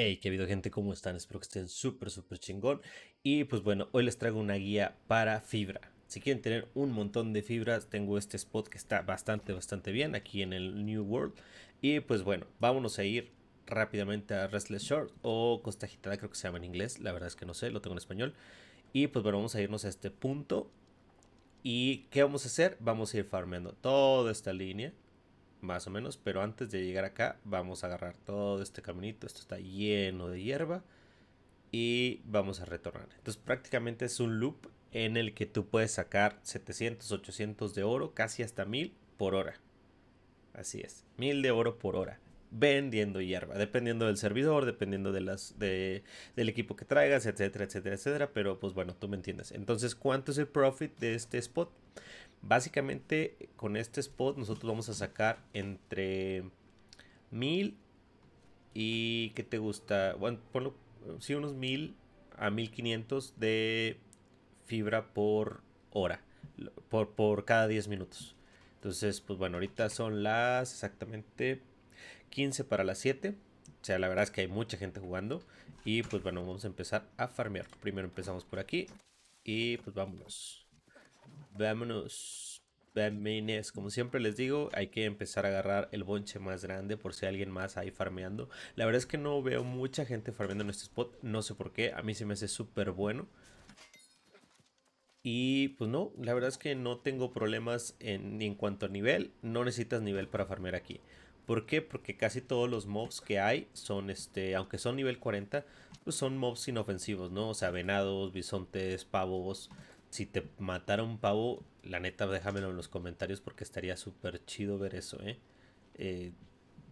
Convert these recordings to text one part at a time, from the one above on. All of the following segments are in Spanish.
Hey, qué habido gente, ¿cómo están? Espero que estén súper, súper chingón. Y pues bueno, hoy les traigo una guía para fibra. Si quieren tener un montón de fibras, tengo este spot que está bastante, bastante bien aquí en el New World. Y pues bueno, vámonos a ir rápidamente a Restless Short o Costa gitana, creo que se llama en inglés. La verdad es que no sé, lo tengo en español. Y pues bueno, vamos a irnos a este punto. ¿Y qué vamos a hacer? Vamos a ir farmeando toda esta línea más o menos, pero antes de llegar acá vamos a agarrar todo este caminito, esto está lleno de hierba y vamos a retornar. Entonces prácticamente es un loop en el que tú puedes sacar 700, 800 de oro, casi hasta 1000 por hora. Así es, 1000 de oro por hora vendiendo hierba, dependiendo del servidor, dependiendo de las, del equipo que traigas, etcétera, etcétera, etcétera. Pero pues bueno, tú me entiendes. Entonces, ¿cuánto es el profit de este spot? Básicamente con este spot nosotros vamos a sacar entre 1000 y que te gusta, bueno, ponlo, sí, unos 1000 a 1500 de fibra por hora, por, por cada 10 minutos. Entonces, pues bueno, ahorita son las exactamente 15 para las 7. O sea, la verdad es que hay mucha gente jugando. Y pues bueno, vamos a empezar a farmear. Primero empezamos por aquí. Y pues vámonos vámonos. Vámonos. Como siempre les digo, hay que empezar a agarrar el bonche más grande por si hay alguien más ahí farmeando. La verdad es que no veo mucha gente farmeando en este spot. No sé por qué. A mí se me hace súper bueno. Y pues no, la verdad es que no tengo problemas en, ni en cuanto a nivel. No necesitas nivel para farmear aquí. ¿Por qué? Porque casi todos los mobs que hay son, este, aunque son nivel 40, pues son mobs inofensivos, ¿no? O sea, venados, bisontes, pavos, si te matara un pavo, la neta, déjamelo en los comentarios porque estaría súper chido ver eso, ¿eh? eh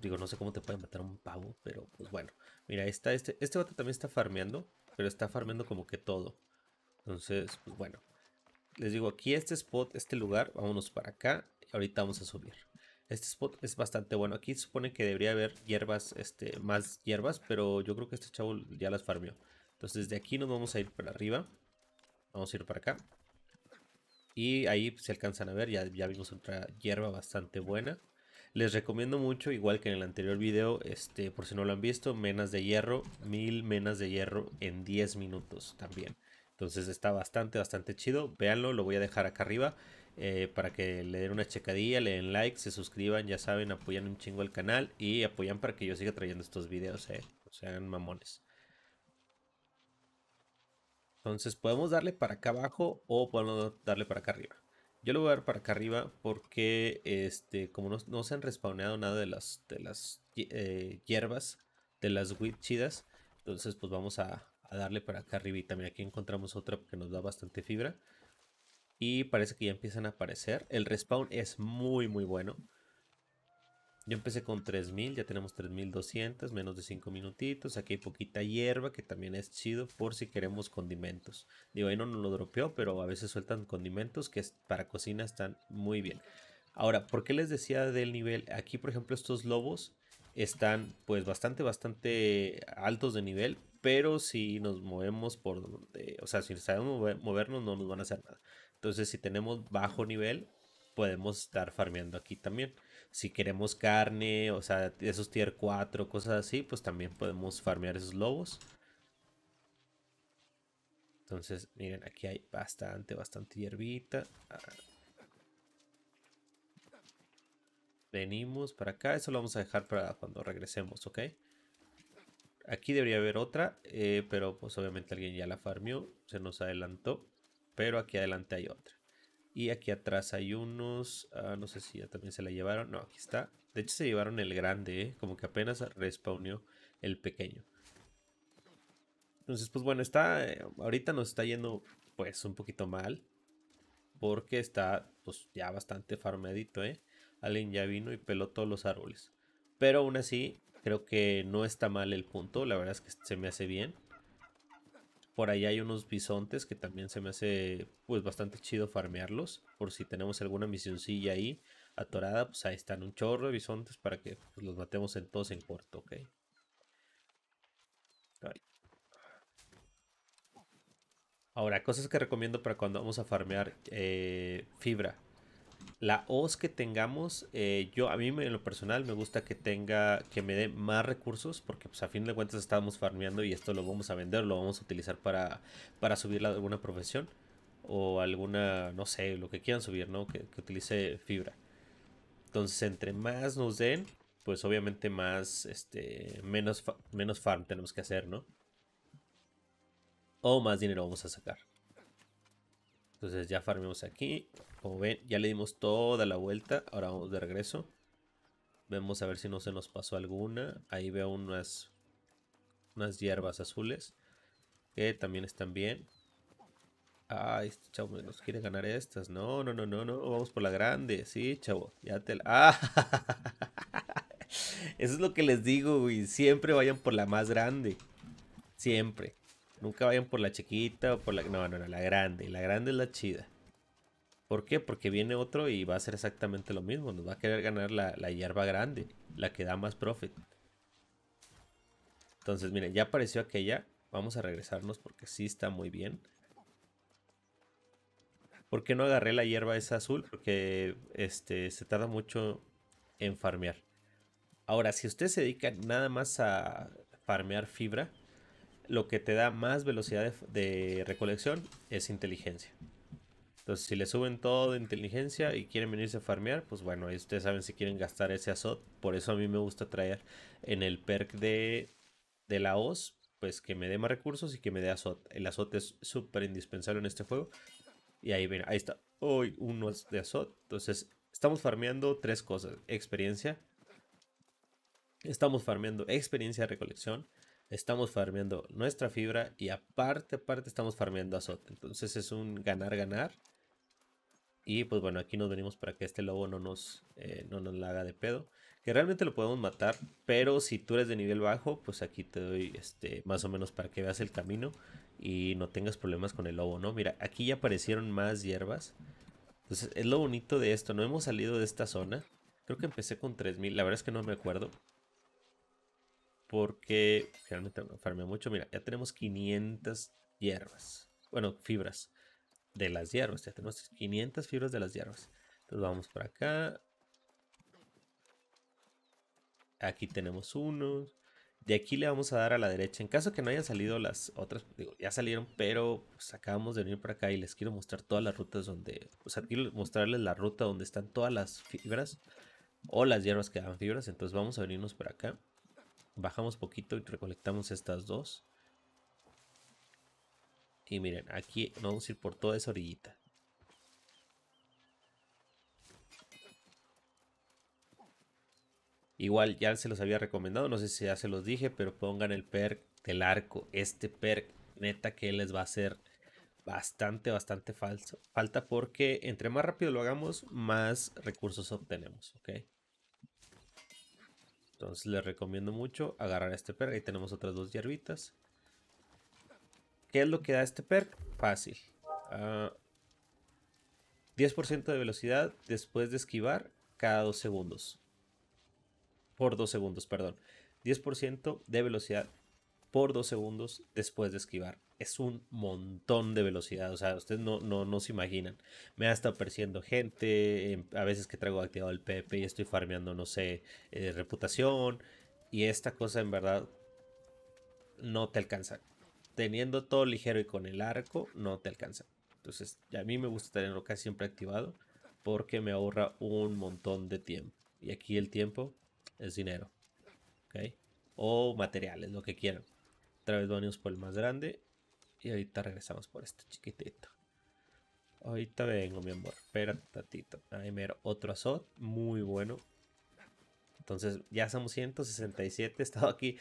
digo, no sé cómo te puede matar un pavo, pero pues bueno. Mira, está este, este vato también está farmeando, pero está farmeando como que todo. Entonces, pues bueno. Les digo, aquí este spot, este lugar, vámonos para acá. Y ahorita vamos a subir. Este spot es bastante bueno. Aquí se supone que debería haber hierbas, este, más hierbas, pero yo creo que este chavo ya las farmeó. Entonces, de aquí nos vamos a ir para arriba. Vamos a ir para acá. Y ahí se alcanzan a ver, ya, ya vimos otra hierba bastante buena. Les recomiendo mucho, igual que en el anterior video, este, por si no lo han visto, menas de hierro, mil menas de hierro en 10 minutos también. Entonces está bastante, bastante chido. Véanlo, lo voy a dejar acá arriba eh, para que le den una checadilla, le den like, se suscriban, ya saben, apoyan un chingo el canal y apoyan para que yo siga trayendo estos videos, eh. sean mamones. Entonces podemos darle para acá abajo o podemos darle para acá arriba. Yo lo voy a dar para acá arriba porque este, como no, se han respawneado nada de las, de las eh, hierbas, de las witchidas, entonces pues vamos a, a darle para acá arriba. Y también aquí encontramos otra que nos da bastante fibra. Y parece que ya empiezan a aparecer. El respawn es muy muy bueno. Yo empecé con 3000, ya tenemos 3200, menos de 5 minutitos. Aquí hay poquita hierba que también es chido por si queremos condimentos. Digo, ahí no nos lo dropeó, pero a veces sueltan condimentos que para cocina están muy bien. Ahora, ¿por qué les decía del nivel? Aquí, por ejemplo, estos lobos están pues bastante, bastante altos de nivel. Pero si nos movemos por donde, o sea, si sabemos movernos no nos van a hacer nada. Entonces, si tenemos bajo nivel, podemos estar farmeando aquí también si queremos carne, o sea, esos tier 4, cosas así, pues también podemos farmear esos lobos. Entonces, miren, aquí hay bastante, bastante hierbita. Venimos para acá, eso lo vamos a dejar para cuando regresemos, ¿ok? Aquí debería haber otra, eh, pero pues obviamente alguien ya la farmió, se nos adelantó. Pero aquí adelante hay otra. Y aquí atrás hay unos. Ah, no sé si ya también se la llevaron. No, aquí está. De hecho, se llevaron el grande, ¿eh? Como que apenas respawneó el pequeño. Entonces, pues bueno, está. Eh, ahorita nos está yendo, pues, un poquito mal. Porque está, pues, ya bastante farmeadito, ¿eh? Alguien ya vino y peló todos los árboles. Pero aún así, creo que no está mal el punto. La verdad es que se me hace bien. Por ahí hay unos bisontes que también se me hace pues bastante chido farmearlos. Por si tenemos alguna misioncilla ahí atorada, pues ahí están un chorro de bisontes para que pues, los matemos en todos en corto, ¿ok? Ahora, cosas que recomiendo para cuando vamos a farmear eh, fibra la OS que tengamos, eh, yo a mí en lo personal me gusta que tenga, que me dé más recursos, porque pues a fin de cuentas estamos farmeando y esto lo vamos a vender, lo vamos a utilizar para, para alguna profesión o alguna, no sé, lo que quieran subir, ¿no? Que, utilice fibra. Entonces, entre más nos den, pues obviamente más, este, menos, menos farm tenemos que hacer, ¿no? O más dinero vamos a sacar. Entonces ya farmemos aquí. Como ven, ya le dimos toda la vuelta. Ahora vamos de regreso. Vemos a ver si no se nos pasó alguna. Ahí veo unas, unas hierbas azules. Que también están bien. ah, este chavo nos quiere ganar estas. No, no, no, no, no. Vamos por la grande. Sí, chavo. Ya te la... ¡Ah! Eso es lo que les digo, güey. Siempre vayan por la más grande. Siempre. Nunca vayan por la chiquita o por la... No, no, la grande. La grande es la chida. ¿Por qué? Porque viene otro y va a hacer exactamente lo mismo. Nos va a querer ganar la, hierba grande. La que da más profit. Entonces, miren, ya apareció aquella. Vamos a regresarnos porque sí está muy bien. ¿Por qué no agarré la hierba esa azul? Porque este, se tarda mucho en farmear. Ahora, si ustedes se dedican nada más a farmear fibra, lo que te da más velocidad de, recolección es inteligencia. Entonces, si le suben todo de inteligencia y quieren venirse a farmear, pues bueno, ahí ustedes saben si quieren gastar ese azot. Por eso a mí me gusta traer en el perk de, la OZ, pues que me dé más recursos y que me dé azot. El azot es súper indispensable en este juego. Y ahí viene, ahí está. Hoy uno de azot. Entonces, estamos farmeando tres cosas. Experiencia. Estamos farmeando experiencia de recolección estamos farmeando nuestra fibra y aparte, aparte estamos farmeando azote. Entonces es un ganar, ganar. Y pues bueno, aquí nos venimos para que este lobo no nos, eh, no nos la haga de pedo. Que realmente lo podemos matar, pero si tú eres de nivel bajo, pues aquí te doy este, más o menos para que veas el camino y no tengas problemas con el lobo, ¿no? Mira, aquí ya aparecieron más hierbas. Entonces es lo bonito de esto, no hemos salido de esta zona. Creo que empecé con 3000, la verdad es que no me acuerdo porque realmente me mucho. Mira, ya tenemos 500 hierbas, bueno, fibras de las hierbas. Ya tenemos 500 fibras de las hierbas. Entonces vamos por acá. Aquí tenemos unos. De aquí le vamos a dar a la derecha. En caso que no hayan salido las otras, digo, ya salieron, pero sacamos pues, acabamos de venir para acá y les quiero mostrar todas las rutas donde, o sea, quiero mostrarles la ruta donde están todas las fibras o las hierbas que dan fibras. Entonces vamos a venirnos para acá. Bajamos poquito y recolectamos estas dos. Y miren, aquí vamos a ir por toda esa orillita. Igual ya se los había recomendado, no sé si ya se los dije, pero pongan el perk del arco. Este perk, neta, que les va a hacer bastante, bastante falso, falta porque entre más rápido lo hagamos, más recursos obtenemos, ¿ok? Entonces les recomiendo mucho agarrar este perk. Ahí tenemos otras dos hierbitas. ¿Qué es lo que da este perk? Fácil. 10% ah, de velocidad después de esquivar cada 2 segundos. Por 2 segundos, perdón. 10% de velocidad por dos segundos después de esquivar. Es un montón de velocidad, o sea, ustedes no, no, no se imaginan. Me ha estado persiguiendo gente, em, a veces que traigo activado el PP y estoy farmeando, no sé, eh, reputación. Y esta cosa en verdad no te alcanza. Teniendo todo ligero y con el arco, no te alcanza. Entonces, a mí me gusta tenerlo casi siempre activado porque me ahorra un montón de tiempo. Y aquí el tiempo es dinero. ¿Ok? O materiales, lo que quieran. Otra vez vamos por el más grande. Y ahorita regresamos por este chiquitito. Ahorita vengo, mi amor. Espera tatito. Ahí mero. Otro azot. Muy bueno. Entonces ya somos 167. He estado aquí.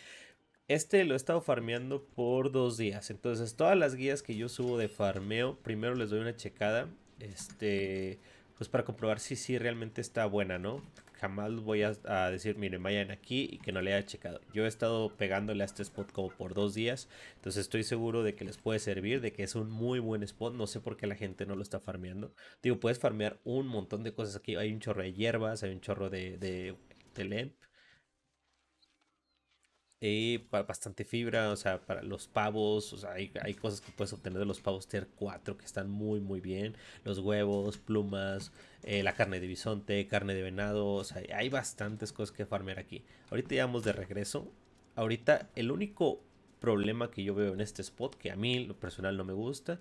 Este lo he estado farmeando por dos días. Entonces todas las guías que yo subo de farmeo. Primero les doy una checada. Este pues para comprobar si sí realmente está buena, ¿no? Jamás voy a, decir, miren, vayan aquí y que no le haya checado. Yo he estado pegándole a este spot como por dos días, entonces estoy seguro de que les puede servir, de que es un muy buen spot. No sé por qué la gente no lo está farmeando. Digo, puedes farmear un montón de cosas aquí. Hay un chorro de hierbas, hay un chorro de, de, y para bastante fibra, o sea, para los pavos, o sea, hay, cosas que puedes obtener de los pavos tier 4 que están muy, muy bien. Los huevos, plumas, eh, la carne de bisonte, carne de venado, o sea, hay bastantes cosas que farmear aquí. Ahorita ya vamos de regreso. Ahorita el único problema que yo veo en este spot, que a mí lo personal no me gusta,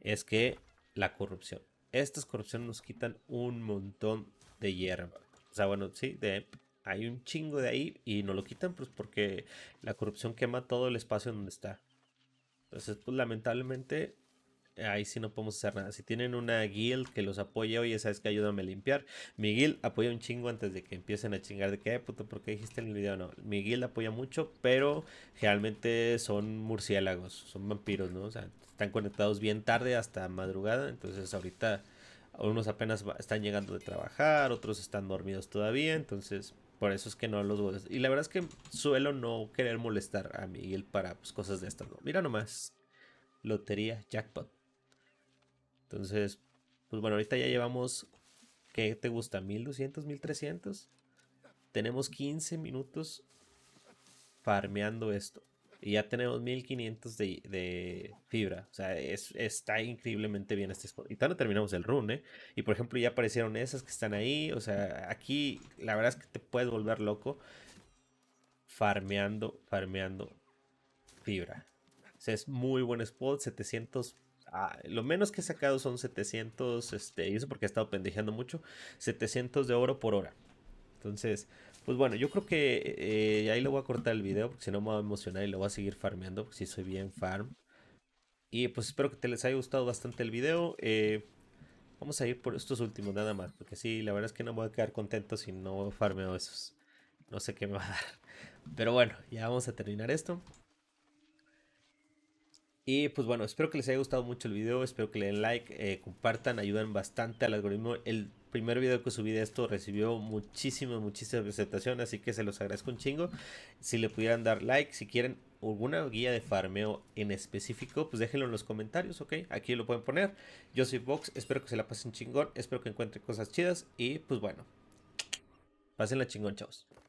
es que la corrupción. Estas corrupciones nos quitan un montón de hierba. O sea, bueno, sí, de hay un chingo de ahí y no lo quitan pues porque la corrupción quema todo el espacio donde está. Entonces, pues lamentablemente ahí sí no podemos hacer nada. Si tienen una guild que los apoya, oye, sabes que ayúdame a limpiar. Mi guild apoya un chingo antes de que empiecen a chingar de que, ¿por qué dijiste en el video? No, mi guild apoya mucho, pero realmente son murciélagos, son vampiros, ¿no? O sea, están conectados bien tarde hasta madrugada, entonces ahorita unos apenas están llegando de trabajar, otros están dormidos todavía, entonces por eso es que no los a... Y la verdad es que suelo no querer molestar a Miguel para pues, cosas de estas. ¿no? Mira nomás. Lotería, jackpot. Entonces, pues bueno, ahorita ya llevamos... ¿Qué te gusta? ¿1200? ¿1300? Tenemos 15 minutos farmeando esto. Y ya tenemos 1500 de, fibra. O sea, es, está increíblemente bien este spot. Y todavía no terminamos el run, ¿eh? Y por ejemplo, ya aparecieron esas que están ahí. O sea, aquí la verdad es que te puedes volver loco farmeando, farmeando fibra. O sea, es muy buen spot. 700 ah, lo menos que he sacado son 700, este, y eso porque he estado pendejeando mucho, 700 de oro por hora. Entonces, pues bueno, yo creo que eh, ahí lo voy a cortar el video porque si no me va a emocionar y lo voy a seguir farmeando porque si soy bien farm. Y pues espero que te les haya gustado bastante el video. Eh, vamos a ir por estos últimos nada más porque sí, la verdad es que no me voy a quedar contento si no farmeo esos. No sé qué me va a dar. Pero bueno, ya vamos a terminar esto. Y pues bueno, espero que les haya gustado mucho el video, espero que le den like, eh, compartan, ayuden bastante al algoritmo. El primer video que subí de esto recibió muchísimas, muchísimas presentaciones así que se los agradezco un chingo. Si le pudieran dar like, si quieren alguna guía de farmeo en específico, pues déjenlo en los comentarios, ¿ok? Aquí lo pueden poner. Yo soy Vox, espero que se la pasen chingón, espero que encuentren cosas chidas y pues bueno, pasen la chingón, chavos.